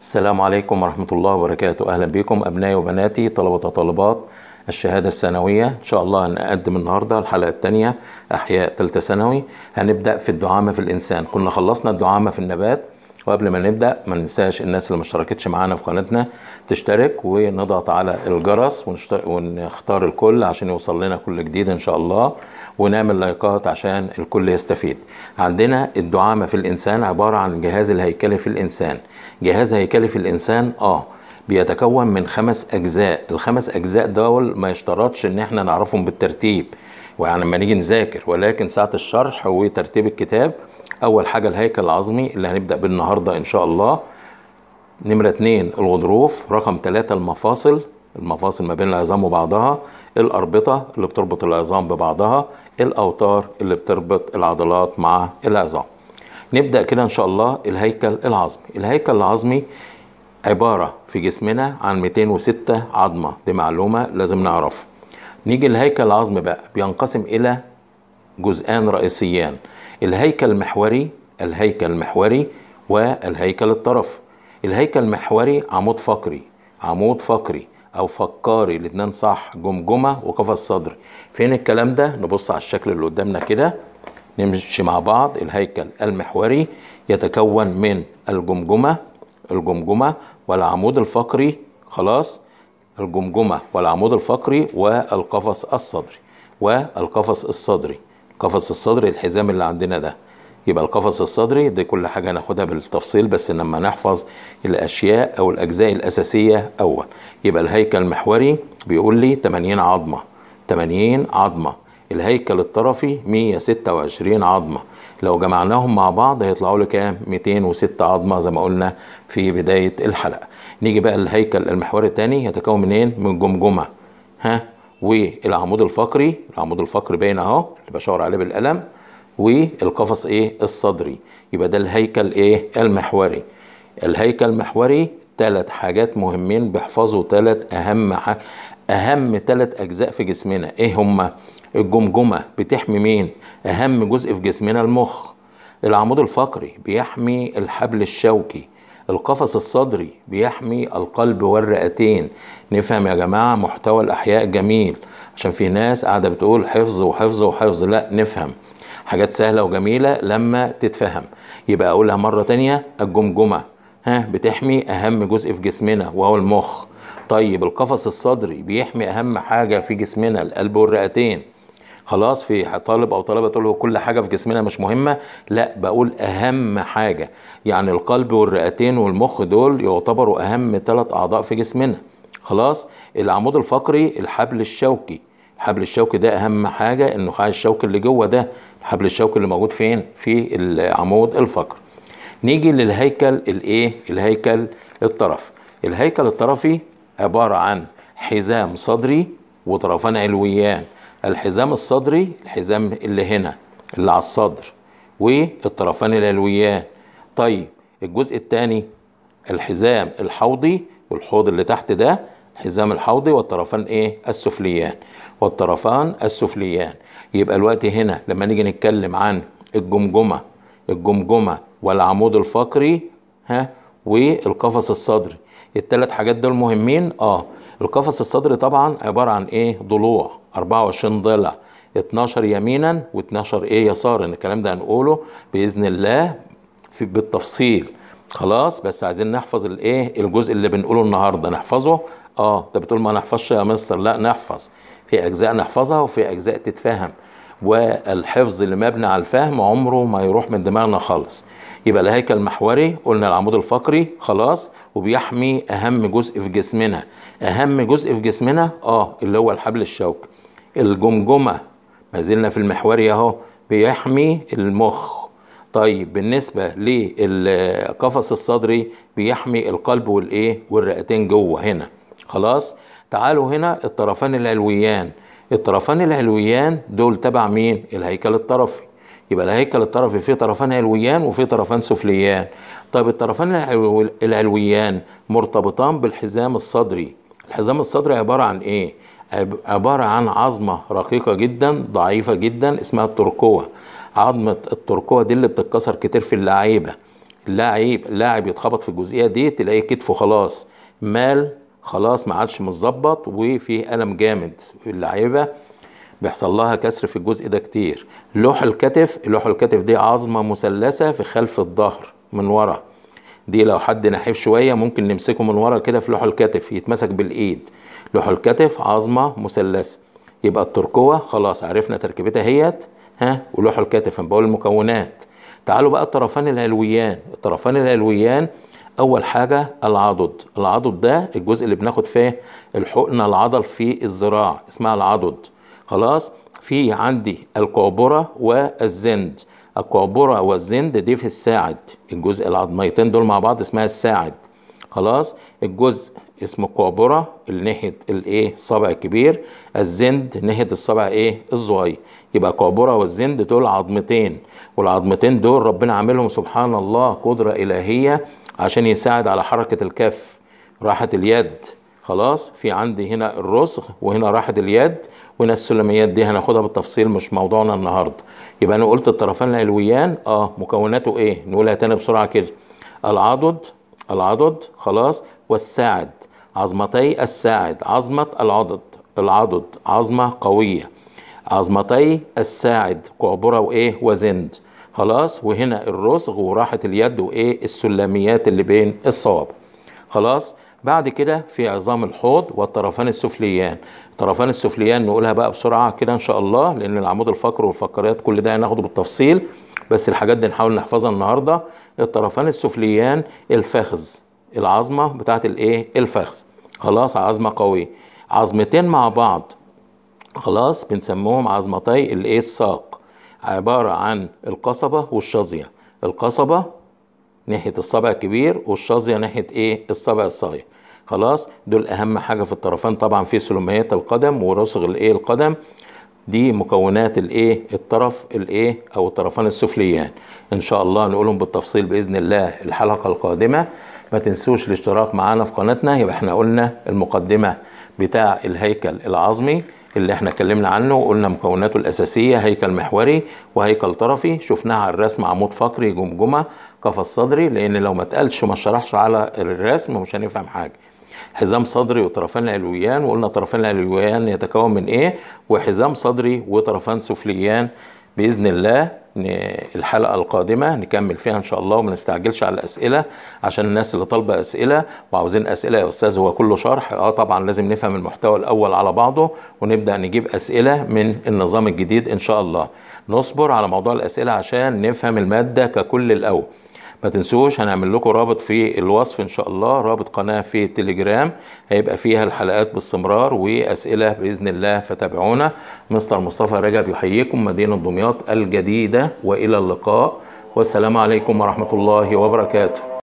السلام عليكم ورحمة الله وبركاته أهلا بكم أبنائي وبناتي طلبة وطالبات الشهادة الثانوية إن شاء الله هنقدم النهاردة الحلقة الثانية أحياء ثالثة ثانوي هنبدأ في الدعامة في الإنسان كنا خلصنا الدعامة في النبات وقبل ما نبدأ ما ننساش الناس اللي ما اشتركتش معانا في قناتنا تشترك ونضغط على الجرس ونختار الكل عشان يوصل لنا كل جديد إن شاء الله ونعمل لايكات عشان الكل يستفيد عندنا الدعامة في الإنسان عبارة عن الجهاز الهيكلي في الإنسان جهاز هيكلي في الإنسان آه بيتكون من خمس أجزاء الخمس أجزاء دول ما يشترطش إن احنا نعرفهم بالترتيب ويعني لما نيجي نذاكر ولكن ساعة الشرح وترتيب الكتاب أول حاجة الهيكل العظمي اللي هنبدأ بالنهاردة إن شاء الله نمرة اتنين الغضروف رقم تلاتة المفاصل المفاصل ما بين العظام وبعضها الأربطة اللي بتربط العظام ببعضها الأوتار اللي بتربط العضلات مع العظام نبدأ كده إن شاء الله الهيكل العظمي الهيكل العظمي عبارة في جسمنا عن 206 عظمة دي معلومة لازم نعرفها نيجي الهيكل العظمي بقى بينقسم إلى جزئان رئيسيان الهيكل المحوري الهيكل المحوري والهيكل الطرفي الهيكل المحوري عمود فقري عمود فقري او فكاري الاثنين صح جمجمه وقفص صدري فين الكلام ده نبص على الشكل اللي قدامنا كده نمشي مع بعض الهيكل المحوري يتكون من الجمجمه الجمجمه والعمود الفقري خلاص الجمجمه والعمود الفقري والقفص الصدري والقفص الصدري القفص الصدري الحزام اللي عندنا ده يبقى القفص الصدري دي كل حاجة هناخدها بالتفصيل بس لما نحفظ الأشياء أو الأجزاء الأساسية أول يبقى الهيكل المحوري بيقول لي 80 عظمة 80 عظمة الهيكل الطرفي 126 عظمة لو جمعناهم مع بعض هيطلعوا لي كام 206 عظمة زي ما قلنا في بداية الحلقة نيجي بقى الهيكل المحوري الثاني يتكون منين من جمجمة ها والعمود الفقري العمود الفقري باين اهو اللي بشاور عليه بالقلم والقفص ايه الصدري يبقى ده الهيكل ايه المحوري الهيكل المحوري ثلاث حاجات مهمين بيحفظوا ثلاث اهم حاجة اهم ثلاث اجزاء في جسمنا ايه هما الجمجمه بتحمي مين اهم جزء في جسمنا المخ العمود الفقري بيحمي الحبل الشوكي القفص الصدري بيحمي القلب والرئتين نفهم يا جماعة محتوى الأحياء جميل عشان في ناس قاعدة بتقول حفظ وحفظ وحفظ لا نفهم حاجات سهله وجميله لما تتفهم يبقى اقولها مره تانية الجمجمه ها بتحمي اهم جزء في جسمنا وهو المخ طيب القفص الصدري بيحمي اهم حاجه في جسمنا القلب والرئتين خلاص في طالب او طالبه تقول كل حاجه في جسمنا مش مهمه لا بقول اهم حاجه يعني القلب والرئتين والمخ دول يعتبروا اهم ثلاث اعضاء في جسمنا خلاص العمود الفقري الحبل الشوكي الحبل الشوكي ده اهم حاجه النخاع الشوكي اللي جوه ده الحبل الشوكي اللي موجود فين في العمود الفقري نيجي للهيكل الايه الهيكل الطرفي الهيكل الطرفي عباره عن حزام صدري وطرفان علويان الحزام الصدري الحزام اللي هنا اللي على الصدر والطرفان العلويان طيب الجزء الثاني الحزام الحوضي والحوض اللي تحت ده الحزام الحوضي والطرفان ايه السفليان والطرفان السفليان يبقى الوقت هنا لما نيجي نتكلم عن الجمجمه الجمجمه والعمود الفقري ها والقفص الصدري الثلاث حاجات دول مهمين اه القفص الصدري طبعا عباره عن ايه ضلوع 24 ضلع 12 يمينا و12 ايه يسارا الكلام ده هنقوله باذن الله في بالتفصيل خلاص بس عايزين نحفظ الايه الجزء اللي بنقوله النهارده نحفظه اه انت بتقول ما نحفظش يا مستر لا نحفظ في اجزاء نحفظها وفي اجزاء تتفهم والحفظ اللي مبني على الفهم عمره ما يروح من دماغنا خالص يبقى الهيكل المحوري قلنا العمود الفقري خلاص وبيحمي اهم جزء في جسمنا اهم جزء في جسمنا اه اللي هو الحبل الشوكي الجمجمه ما زلنا في المحوري اهو بيحمي المخ طيب بالنسبه للقفص الصدري بيحمي القلب والايه والرئتين جوه هنا خلاص تعالوا هنا الطرفان العلويان الطرفان العلويان دول تبع مين الهيكل الطرفي يبقى الهيكل الطرفي فيه طرفان علويان وفيه طرفان سفليان طيب الطرفان العلويان مرتبطان بالحزام الصدري الحزام الصدري عبارة عن ايه عبارة عن عظمة رقيقة جدا ضعيفة جدا اسمها التركوة عظمة التركوة دي اللي بتتكسر كتير في اللعيبة اللاعب اللاعب يتخبط في الجزئية دي تلاقي كتفه خلاص مال خلاص ما عادش متظبط وفي الم جامد اللعيبه بيحصل لها كسر في الجزء ده كتير لوح الكتف لوح الكتف دي عظمه مثلثه في خلف الظهر من ورا دي لو حد نحيف شويه ممكن نمسكه من ورا كده في لوح الكتف يتمسك بالايد لوح الكتف عظمه مثلثه يبقى التركوه خلاص عرفنا تركيبتها هيت ها ولوح الكتف بقول المكونات تعالوا بقى الطرفان العلويان الطرفان العلويان اول حاجه العضد العضد ده الجزء اللي بناخد فيه الحقنه العضل في الذراع اسمها العضد خلاص في عندي الكعبره والزند الكعبره والزند دي في الساعد الجزء العظميتين دول مع بعض اسمها الساعد خلاص الجزء اسمه اللي ناحيه الايه الصبع الكبير الزند ناحيه الصبع ايه الصغير يبقى الكعبره والزند دول عظمتين والعظمتين دول ربنا عاملهم سبحان الله قدره الهيه عشان يساعد على حركة الكف راحة اليد خلاص في عندي هنا الرسغ وهنا راحة اليد وهنا السلميات دي هناخدها بالتفصيل مش موضوعنا النهاردة يبقى أنا قلت الطرفان العلويان اه مكوناته ايه نقولها تاني بسرعة كده العضد العضد خلاص والساعد عظمتي الساعد عظمة العضد العضد عظمة قوية عظمتي الساعد كعبرة وإيه وزند خلاص وهنا الرسغ وراحت اليد وايه السلميات اللي بين الصوابع خلاص بعد كده في عظام الحوض والطرفان السفليان الطرفان السفليان نقولها بقى بسرعه كده ان شاء الله لان العمود الفقري والفقريات كل ده هناخده بالتفصيل بس الحاجات دي نحاول نحفظها النهارده الطرفان السفليان الفخذ العظمه بتاعه الايه الفخذ خلاص عظمه قويه عظمتين مع بعض خلاص بنسموهم عظمتي الايه الساق عبارة عن القصبة والشظية القصبة ناحية الصبع الكبير والشظية ناحية ايه الصبع الصغير خلاص دول اهم حاجة في الطرفين طبعا في سلوميات القدم ورسغ الايه القدم دي مكونات الايه الطرف الايه او الطرفان السفليان ان شاء الله نقولهم بالتفصيل باذن الله الحلقه القادمه ما تنسوش الاشتراك معانا في قناتنا يبقى احنا قلنا المقدمه بتاع الهيكل العظمي اللي احنا اتكلمنا عنه وقلنا مكوناته الأساسية هيكل محوري وهيكل طرفي شفناها على الرسم عمود فقري جمجمة قفص صدري لأن لو ما اتقالش وما شرحش على الرسم مش هنفهم حاجة حزام صدري وطرفان العلويان وقلنا طرفان العلويان يتكون من ايه وحزام صدري وطرفان سفليان بإذن الله الحلقة القادمة نكمل فيها إن شاء الله وما نستعجلش على الأسئلة عشان الناس اللي طالبة أسئلة وعاوزين أسئلة يا أستاذ هو كله شرح أه طبعا لازم نفهم المحتوى الأول على بعضه ونبدأ نجيب أسئلة من النظام الجديد إن شاء الله نصبر على موضوع الأسئلة عشان نفهم المادة ككل الأول ما تنسوش هنعمل لكم رابط في الوصف ان شاء الله رابط قناه في التليجرام هيبقى فيها الحلقات باستمرار واسئله باذن الله فتابعونا مستر مصطفى رجب يحييكم مدينه دمياط الجديده والى اللقاء والسلام عليكم ورحمه الله وبركاته